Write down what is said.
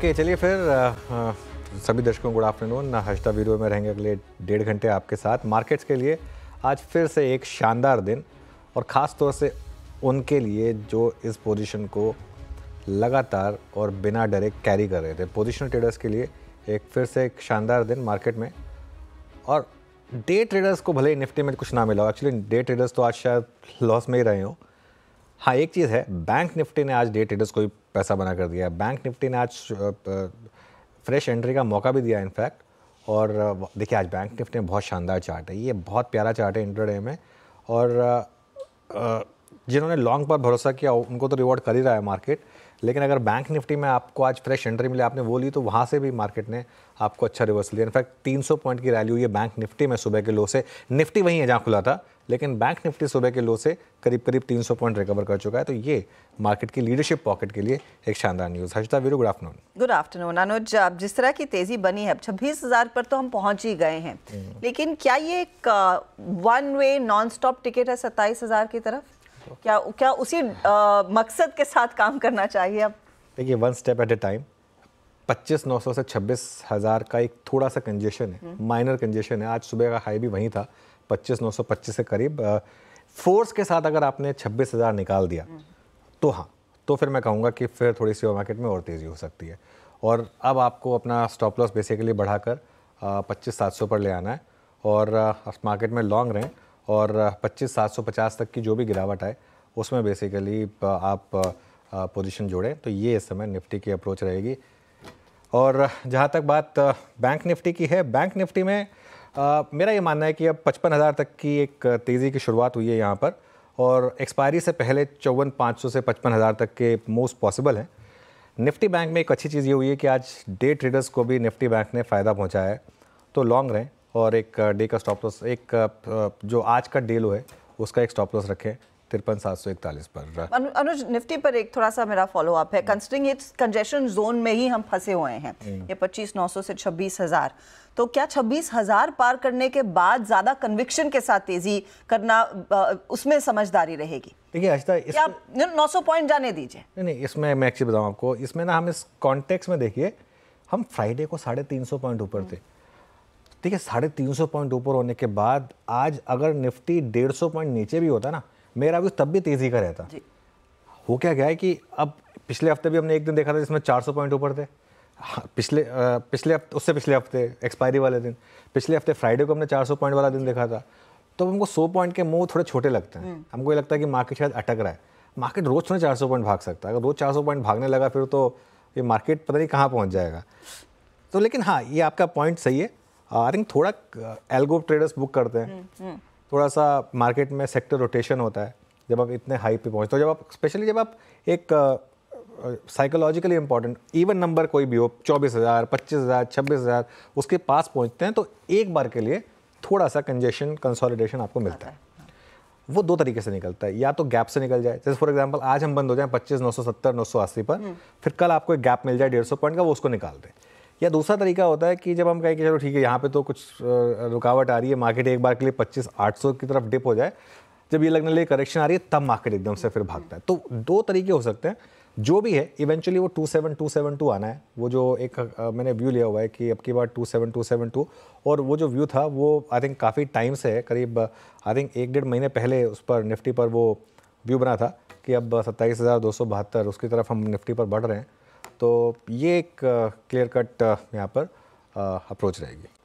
Okay चलिए फिर आ, सभी दर्शकों गुड आफ्टरनून हजता वीडियो में रहेंगे अगले डेढ़ घंटे आपके साथ मार्केट्स के लिए आज फिर से एक शानदार दिन और ख़ास तौर से उनके लिए जो इस पोजीशन को लगातार और बिना डरे कैरी कर रहे थे पोजिशनल ट्रेडर्स के लिए एक फिर से एक शानदार दिन मार्केट में और डे ट्रेडर्स को भले निफ्टी में कुछ ना मिला हो एक्चुअली डे ट्रेडर्स तो आज शायद लॉस में ही रहे हों हाँ एक चीज़ है बैंक निफ्टी ने आज डे ट्रेडर्स को भी पैसा बना कर दिया है बैंक निफ्टी ने आज फ्रेश एंट्री का मौका भी दिया इनफैक्ट और देखिए आज बैंक निफ्टी में बहुत शानदार चार्ट है ये बहुत प्यारा चार्ट है इंटरडे में और जिन्होंने लॉन्ग पर भरोसा किया उनको तो रिवॉर्ड कर ही रहा है मार्केट लेकिन अगर बैंक निफ्टी में आपको आज फ्रेश एंट्री मिली आपने वो ली तो वहाँ से भी मार्केट ने आपको अच्छा रिवर्स लिया इनफैक्ट 300 पॉइंट की रैली हुई है बैंक निफ्टी में सुबह के लो से निफ्टी वहीं है जहाँ खुला था लेकिन बैंक निफ्टी सुबह के लो से करीब करीब 300 पॉइंट रिकवर कर चुका है तो ये मार्केट की लीडरशिप पॉकेट के लिए एक शानदार news Harshita Viru good afternoon good afternoon Anuj अब जिस तरह की तेज़ी बनी है छब्बीस हज़ार पर तो हम पहुंच ही गए हैं हम्म। लेकिन क्या ये एक one way non stop ticket है सत्ताईस हज़ार की तरफ तो। क्या क्या उसी आ, मकसद के साथ काम करना चाहिए अब देखिए one step at a time पच्चीस नौ सौ से छब्बीस हज़ार का एक थोड़ा सा कंजेशन है माइनर हम्म। कंजेशन है आज सुबह का हाई भी वहीं था पच्चीस नौ सौ पच्चीस करीब फोर्स के साथ अगर आपने छब्बीस हज़ार निकाल दिया हम्म। तो हाँ तो फिर मैं कहूँगा कि फिर थोड़ी सी मार्केट में और तेज़ी हो सकती है और अब आपको अपना स्टॉप लॉस बेसिकली बढ़ाकर पच्चीस सात सौ पर ले आना है और मार्केट में लॉन्ग रहें और पच्चीस सात सौ पचास तक की जो भी गिरावट आए उसमें बेसिकली आप पोजीशन जोड़ें तो ये इस समय निफ्टी की अप्रोच रहेगी और जहाँ तक बात बैंक निफ्टी की है बैंक निफ्टी में आ, मेरा ये मानना है कि अब पचपन हज़ार तक की एक तेज़ी की शुरुआत हुई है यहाँ पर और एक्सपायरी से पहले चौवन पाँच सौ से पचपन हज़ार तक के मोस्ट पॉसिबल हैं निफ्टी बैंक में एक अच्छी चीज़ ये हुई है कि आज डे ट्रेडर्स को भी निफ्टी बैंक ने फ़ायदा पहुँचाया है तो लॉन्ग रहें और एक डे का स्टॉप लॉस एक जो आज का डे लो है उसका एक स्टॉप लॉस रखें तिरपन सात सौ इकतालीस पर अनुज निफ्टी पर एक थोड़ा सा मेरा फॉलो अप है कंसिडरिंग इट्स कंजेशन जोन में ही हम फंसे हुए हैं हम्म। ये पच्चीस नौ सौ से छब्बीस हजार तो क्या छब्बीस हजार पार करने के बाद ज्यादा कन्विक्शन के साथ तेजी करना उसमें समझदारी रहेगी देखिए अच्छा इस नौ सौ पॉइंट जाने दीजिए नहीं नहीं इसमें मैं एक चीज बताऊँ आपको इसमें ना हम इस कॉन्टेक्स में देखिए हम फ्राइडे को साढ़े तीन सौ पॉइंट ऊपर थे ठीक है साढ़े तीन सौ पॉइंट ऊपर होने के बाद आज अगर निफ्टी डेढ़ सौ पॉइंट नीचे भी होता ना मेरा भी तब भी तेज़ी का रहता हो क्या गया है कि अब पिछले हफ्ते भी हमने एक दिन देखा था जिसमें चार सौ पॉइंट ऊपर थे हाँ, पिछले पिछले हफ्ते उससे पिछले हफ्ते एक्सपायरी वाले दिन पिछले हफ्ते फ्राइडे को हमने चार सौ पॉइंट वाला दिन देखा था तो हमको सौ पॉइंट के मुंह थोड़े छोटे लगते हैं हम्म। हमको ये लगता है कि मार्केट शायद अटक रहा है मार्केट रोज़ थोड़ा सौ पॉइंट भाग सकता है अगर रोज़ चार सौ पॉइंट भागने लगा फिर तो ये मार्केट पता नहीं कहाँ पहुँच जाएगा तो लेकिन हाँ ये आपका पॉइंट सही है आई uh, थिंक थोड़ा एल्गो ट्रेडर्स बुक करते हैं हम्म, हम्म। थोड़ा सा मार्केट में सेक्टर रोटेशन होता है जब आप इतने हाई पे पहुँचते हो जब आप स्पेशली जब आप एक साइकोलॉजिकली इंपॉर्टेंट इवन नंबर कोई भी हो चौबीस हज़ार पच्चीस हज़ार छब्बीस हज़ार उसके पास पहुँचते हैं तो एक बार के लिए थोड़ा सा कंजेशन कंसोलिडेशन आपको मिलता है हाँ। वो दो तरीके से निकलता है या तो गैप से निकल जाए जैसे फॉर एग्जांपल आज हम बंद हो जाए पच्चीस नौ सौ सत्तर नौ सौ अस्सी पर हम्म। फिर कल आपको एक गैप मिल जाए डेढ़ सौ पॉइंट का वो उसको निकाल दें या दूसरा तरीका होता है कि जब हम कहें कि चलो ठीक है यहाँ पे तो कुछ रुकावट आ रही है मार्केट एक बार के लिए पच्चीस आठ सौ की तरफ डिप हो जाए जब ये लगने लगे करेक्शन आ रही है तब मार्केट एकदम से फिर भागता है तो दो तरीके हो सकते हैं जो भी है इवेंचुअली वो two seven two seven two आना है वो जो एक आ, मैंने व्यू लिया हुआ है कि अब की बार two seven two seven two और वो जो व्यू था वो आई थिंक काफ़ी टाइम से है करीब आई थिंक एक डेढ़ महीने पहले उस पर निफ्टी पर वो व्यू बना था कि अब सत्ताईस हज़ार दो सौ बहत्तर उसकी तरफ हम निफ्टी पर बढ़ रहे हैं तो ये एक क्लियर कट यहाँ पर अप्रोच रहेगी